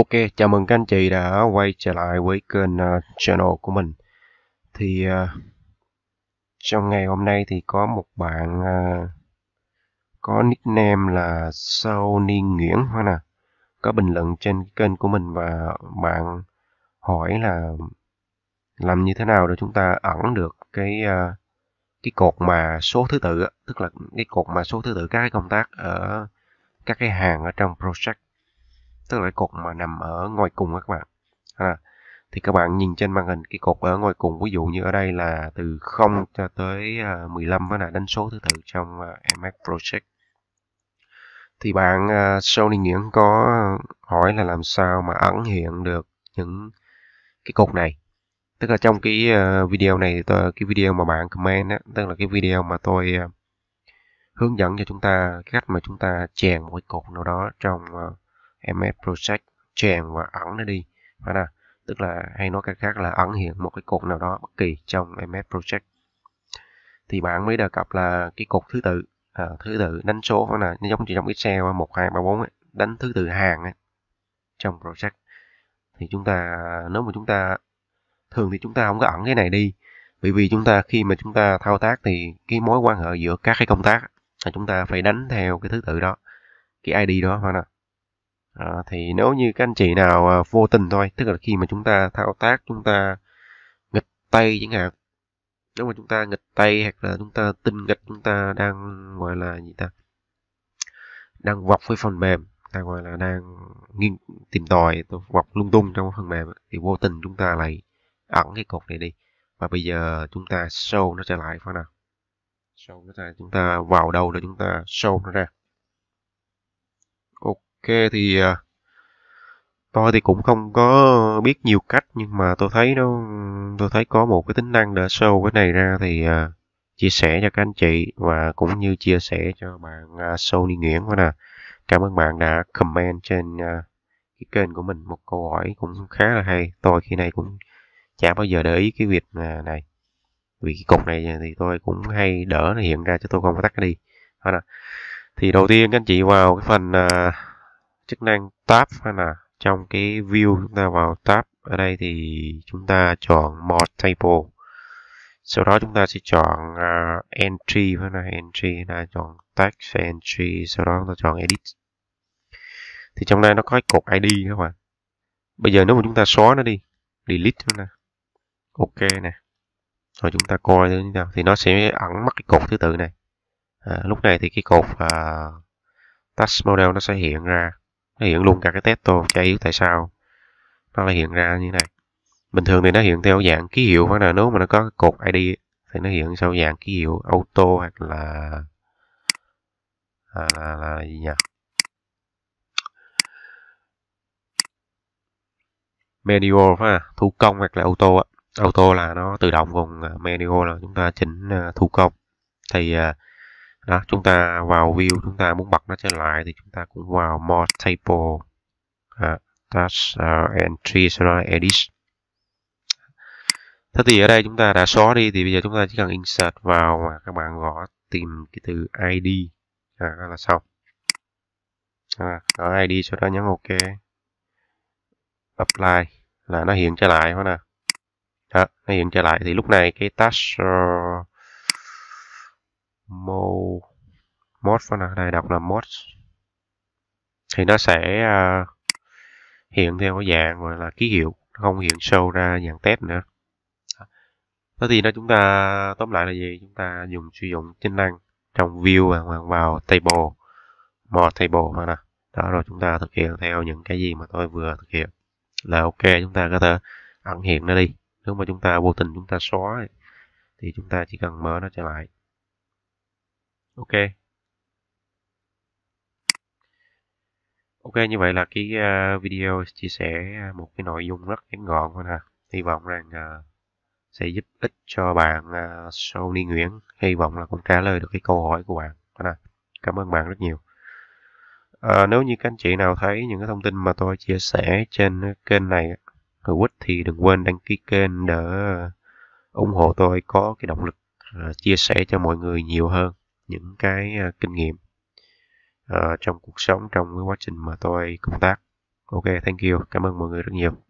Ok, chào mừng các anh chị đã quay trở lại với kênh uh, channel của mình. Thì uh, trong ngày hôm nay thì có một bạn uh, có nickname là Sao Niên Nguyễn hoa nè. Có bình luận trên kênh của mình và bạn hỏi là làm như thế nào để chúng ta ẩn được cái uh, cái cột mà số thứ tự, tức là cái cột mà số thứ tự các cái công tác ở các cái hàng ở trong project tức là cái cột mà nằm ở ngoài cùng các bạn à, thì các bạn nhìn trên màn hình cái cột ở ngoài cùng ví dụ như ở đây là từ 0 cho tới 15 à, với là đánh số thứ tự trong à, MS Project thì bạn à, Sony Nguyễn có hỏi là làm sao mà ẩn hiện được những cái cột này tức là trong cái video này cái video mà bạn comment á, tức là cái video mà tôi hướng dẫn cho chúng ta cách mà chúng ta chèn một cái cột nào đó trong uh, ms project chèn và ẩn nó đi phải nào tức là hay nói cách khác là ẩn hiện một cái cột nào đó bất kỳ trong ms project thì bạn mới đề cập là cái cột thứ tự à, thứ tự đánh số phải nào là giống như trong excel một hai ba bốn đánh thứ tự hàng ấy, trong project thì chúng ta nếu mà chúng ta thường thì chúng ta không có ẩn cái này đi bởi vì chúng ta khi mà chúng ta thao tác thì cái mối quan hệ giữa các cái công tác là chúng ta phải đánh theo cái thứ tự đó cái id đó hoặc nào à, thì nếu như các anh chị nào ờ, vô tình thôi tức là khi mà chúng ta thao tác chúng ta nghịch tay chẳng hạn nếu mà chúng ta nghịch tay hoặc là chúng ta tinh nghịch chúng ta đang gọi là gì ta đang vọc với phần mềm ta gọi là đang nghiên tìm tòi vọc lung tung trong phần mềm thì vô tình chúng ta lại ẩn cái cột này đi và bây giờ chúng ta show nó trở lại phải nào show nó ra chúng ta vào đâu là chúng ta show nó ra Ok thì à, tôi thì cũng không có biết nhiều cách nhưng mà tôi thấy nó tôi thấy có một cái tính năng để show cái này ra thì à, chia sẻ cho các anh chị và cũng như chia sẻ cho bạn à, Sony Nguyễn quá nè cảm ơn bạn đã comment trên cái kênh của mình một câu hỏi cũng khá là hay tôi khi này cũng chả bao giờ để ý cái việc này vì cái cục này thì tôi cũng hay đỡ nó hiện ra chứ tôi không có tắt nó đi đó nè. thì đầu tiên các anh chị vào cái phần uh, chức năng tab hay là trong cái view chúng ta vào tab ở đây thì chúng ta chọn mod table sau đó chúng ta sẽ chọn uh, entry hay là entry là chọn tag entry sau đó chúng ta chọn edit thì trong đây nó có cái cột id các bạn bây giờ nếu mà chúng ta xóa nó đi delete nó nè ok nè rồi chúng ta coi như thế nào thì nó sẽ ẩn mất cái cột thứ tự này à, lúc này thì cái cột uh, à, touch model nó sẽ hiện ra nó hiện luôn cả cái test testo chả hiểu tại sao nó lại hiện ra như thế này bình thường thì nó hiện theo dạng ký hiệu hoặc là nếu mà nó có cái cột id thì nó hiện theo dạng ký hiệu auto hoặc là là, là, là gì nhỉ manual phải à? thủ công hoặc là auto á auto là nó tự động còn à, manual là chúng ta chỉnh à, thủ công thì à, đó chúng ta vào view chúng ta muốn bật nó trở lại thì chúng ta cũng vào more table à, task uh, entry sau đó edit thế thì ở đây chúng ta đã xóa đi thì bây giờ chúng ta chỉ cần insert vào mà các bạn gõ tìm cái từ id à, là xong à, gõ id sau đó nhấn ok apply là nó hiện trở lại không nào đó, nó hiện trở lại thì lúc này cái task uh, mô mod vào đây đọc là mod thì nó sẽ à, hiện theo cái dạng gọi là ký hiệu nó không hiện sâu ra dạng test nữa thế thì nó chúng ta tóm lại là gì chúng ta dùng sử dụng chức năng trong view và vào table mod table phải nè đó rồi chúng ta thực hiện theo những cái gì mà tôi vừa thực hiện là ok chúng ta có thể ẩn hiện nó đi nếu mà chúng ta vô tình chúng ta xóa thì chúng ta chỉ cần mở nó trở lại ok ok như vậy là cái à, video chia sẻ à, một cái nội dung rất ngắn gọn thôi ha hy vọng rằng à, sẽ giúp ích cho bạn uh, Sony Nguyễn hy vọng là cũng trả lời được cái câu hỏi của bạn ha. cảm ơn bạn rất nhiều à, nếu như các anh chị nào thấy những cái thông tin mà tôi chia sẻ trên kênh này hữu ích thì đừng quên đăng ký kênh để ủng hộ tôi có cái động lực chia sẻ cho mọi người nhiều hơn những cái à, kinh nghiệm uh, trong cuộc sống trong cái quá trình mà tôi công tác ok thank you cảm ơn mọi người rất nhiều